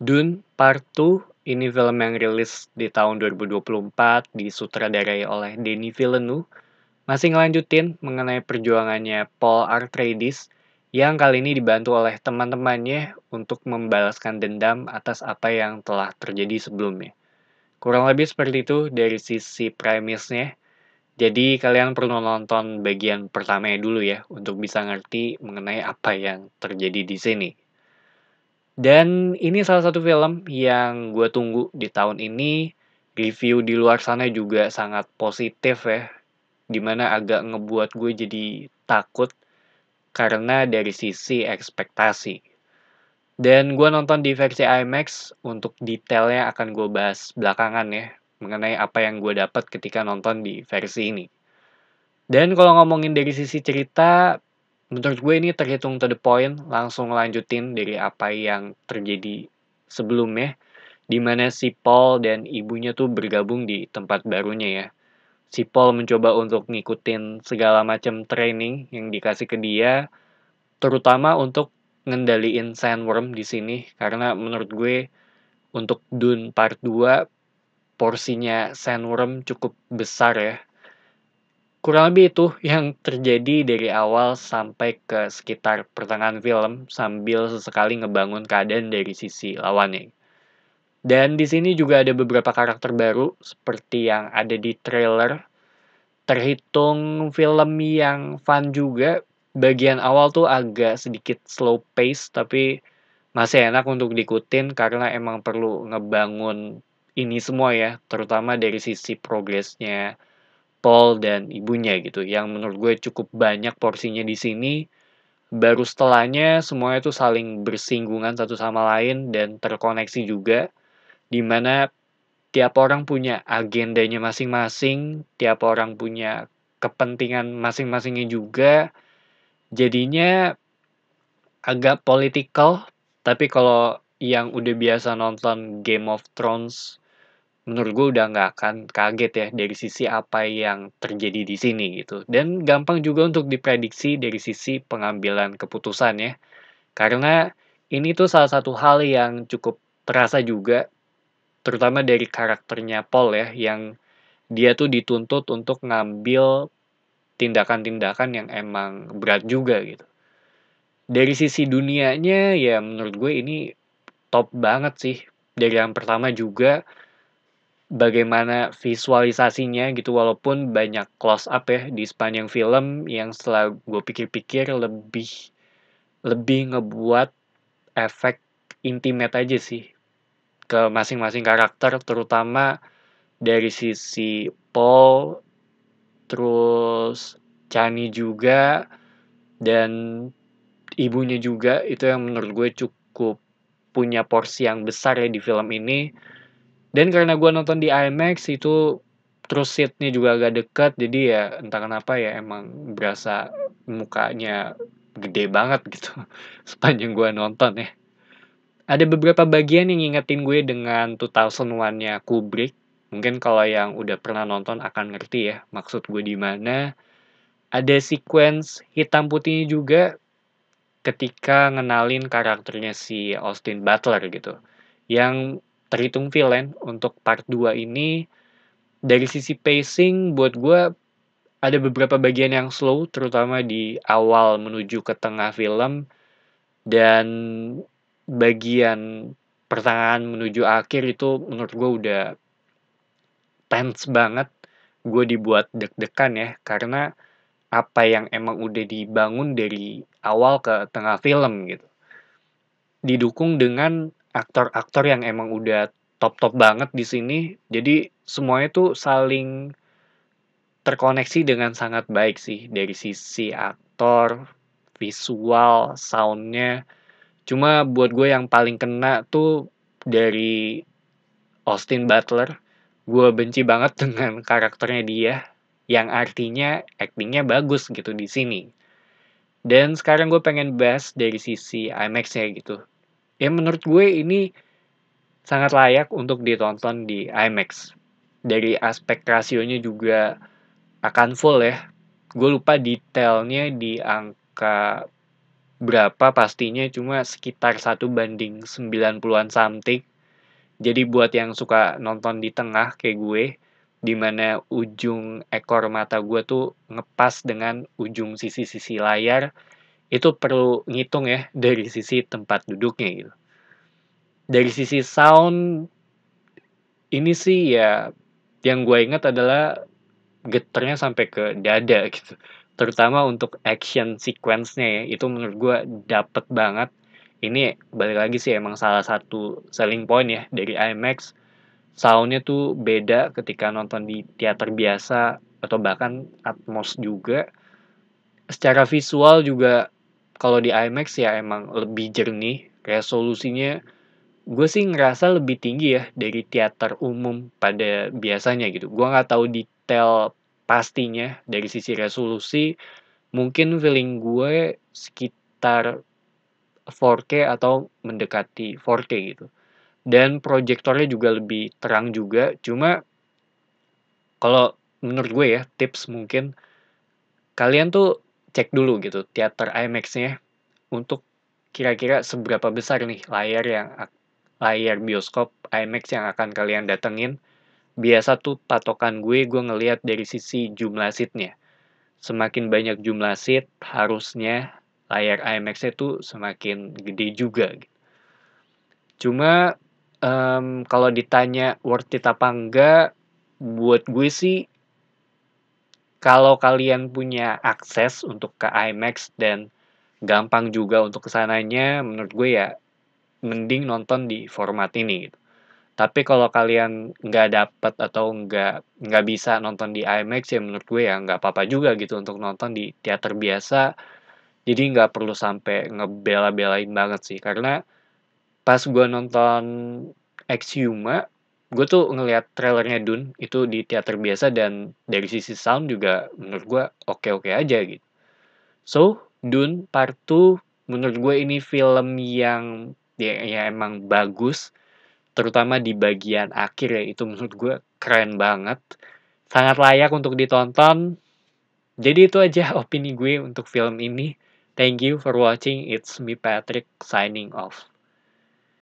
Dune Part 2 ini film yang rilis di tahun 2024 disutradarai oleh Denis Villeneuve masih ngelanjutin mengenai perjuangannya Paul Atreides yang kali ini dibantu oleh teman-temannya untuk membalaskan dendam atas apa yang telah terjadi sebelumnya. Kurang lebih seperti itu dari sisi premisnya. Jadi kalian perlu nonton bagian pertamanya dulu ya untuk bisa ngerti mengenai apa yang terjadi di sini. Dan ini salah satu film yang gue tunggu di tahun ini. Review di luar sana juga sangat positif ya. Dimana agak ngebuat gue jadi takut karena dari sisi ekspektasi. Dan gue nonton di versi IMAX untuk detailnya akan gue bahas belakangan ya. Mengenai apa yang gue dapat ketika nonton di versi ini. Dan kalau ngomongin dari sisi cerita, menurut gue ini terhitung to the point, langsung lanjutin dari apa yang terjadi sebelumnya, di mana si Paul dan ibunya tuh bergabung di tempat barunya ya. Si Paul mencoba untuk ngikutin segala macam training yang dikasih ke dia, terutama untuk ngendaliin sandworm di sini karena menurut gue untuk Dune Part 2 porsinya sandworm cukup besar ya kurang lebih itu yang terjadi dari awal sampai ke sekitar pertengahan film sambil sesekali ngebangun keadaan dari sisi lawannya. Dan di sini juga ada beberapa karakter baru seperti yang ada di trailer. Terhitung film yang fun juga. Bagian awal tuh agak sedikit slow pace tapi masih enak untuk diikutin karena emang perlu ngebangun ini semua ya, terutama dari sisi progresnya Paul dan ibunya gitu yang menurut gue cukup banyak porsinya di sini baru setelahnya semuanya itu saling bersinggungan satu sama lain dan terkoneksi juga dimana tiap orang punya agendanya masing-masing tiap orang punya kepentingan masing-masingnya juga jadinya agak political tapi kalau yang udah biasa nonton Game of Thrones menurut gue udah nggak akan kaget ya dari sisi apa yang terjadi di sini gitu. Dan gampang juga untuk diprediksi dari sisi pengambilan keputusan ya. Karena ini tuh salah satu hal yang cukup terasa juga, terutama dari karakternya Paul ya, yang dia tuh dituntut untuk ngambil tindakan-tindakan yang emang berat juga gitu. Dari sisi dunianya ya menurut gue ini top banget sih. Dari yang pertama juga bagaimana visualisasinya gitu walaupun banyak close up ya di sepanjang film yang setelah gue pikir-pikir lebih lebih ngebuat efek intimate aja sih ke masing-masing karakter terutama dari sisi Paul terus Chani juga dan ibunya juga itu yang menurut gue cukup punya porsi yang besar ya di film ini dan karena gue nonton di IMAX itu terus seatnya juga agak dekat jadi ya entah kenapa ya emang berasa mukanya gede banget gitu sepanjang gue nonton ya. Ada beberapa bagian yang ngingetin gue dengan 2001-nya Kubrick. Mungkin kalau yang udah pernah nonton akan ngerti ya maksud gue di mana. Ada sequence hitam putihnya juga ketika ngenalin karakternya si Austin Butler gitu. Yang terhitung villain untuk part 2 ini. Dari sisi pacing, buat gue ada beberapa bagian yang slow, terutama di awal menuju ke tengah film, dan bagian pertengahan menuju akhir itu menurut gue udah tense banget. Gue dibuat deg-degan ya, karena apa yang emang udah dibangun dari awal ke tengah film gitu. Didukung dengan aktor-aktor yang emang udah top-top banget di sini. Jadi semuanya tuh saling terkoneksi dengan sangat baik sih dari sisi aktor, visual, soundnya. Cuma buat gue yang paling kena tuh dari Austin Butler. Gue benci banget dengan karakternya dia, yang artinya actingnya bagus gitu di sini. Dan sekarang gue pengen bahas dari sisi IMAX-nya gitu ya menurut gue ini sangat layak untuk ditonton di IMAX dari aspek rasionya juga akan full ya gue lupa detailnya di angka berapa pastinya cuma sekitar satu banding 90-an something jadi buat yang suka nonton di tengah kayak gue di mana ujung ekor mata gue tuh ngepas dengan ujung sisi-sisi layar itu perlu ngitung ya dari sisi tempat duduknya gitu. Dari sisi sound ini sih ya yang gue ingat adalah geternya sampai ke dada gitu. Terutama untuk action sequence-nya ya, itu menurut gue dapet banget. Ini balik lagi sih emang salah satu selling point ya dari IMAX. Soundnya tuh beda ketika nonton di teater biasa atau bahkan Atmos juga. Secara visual juga kalau di IMAX ya emang lebih jernih resolusinya gue sih ngerasa lebih tinggi ya dari teater umum pada biasanya gitu gue nggak tahu detail pastinya dari sisi resolusi mungkin feeling gue sekitar 4K atau mendekati 4K gitu dan proyektornya juga lebih terang juga cuma kalau menurut gue ya tips mungkin kalian tuh cek dulu gitu teater IMAX-nya untuk kira-kira seberapa besar nih layar yang layar bioskop IMAX yang akan kalian datengin. Biasa tuh patokan gue, gue ngelihat dari sisi jumlah seatnya. Semakin banyak jumlah seat, harusnya layar IMAX-nya tuh semakin gede juga. Gitu. Cuma um, kalau ditanya worth it apa enggak, buat gue sih kalau kalian punya akses untuk ke IMAX dan gampang juga untuk kesananya, menurut gue ya mending nonton di format ini. Gitu. Tapi kalau kalian nggak dapat atau nggak nggak bisa nonton di IMAX ya menurut gue ya nggak apa-apa juga gitu untuk nonton di teater biasa. Jadi nggak perlu sampai ngebela-belain banget sih karena pas gue nonton Exuma gue tuh ngelihat trailernya Dune itu di teater biasa dan dari sisi sound juga menurut gue oke-oke aja gitu. So, Dune Part 2 menurut gue ini film yang ya, ya emang bagus terutama di bagian akhir ya itu menurut gue keren banget. Sangat layak untuk ditonton. Jadi itu aja opini gue untuk film ini. Thank you for watching. It's me Patrick signing off.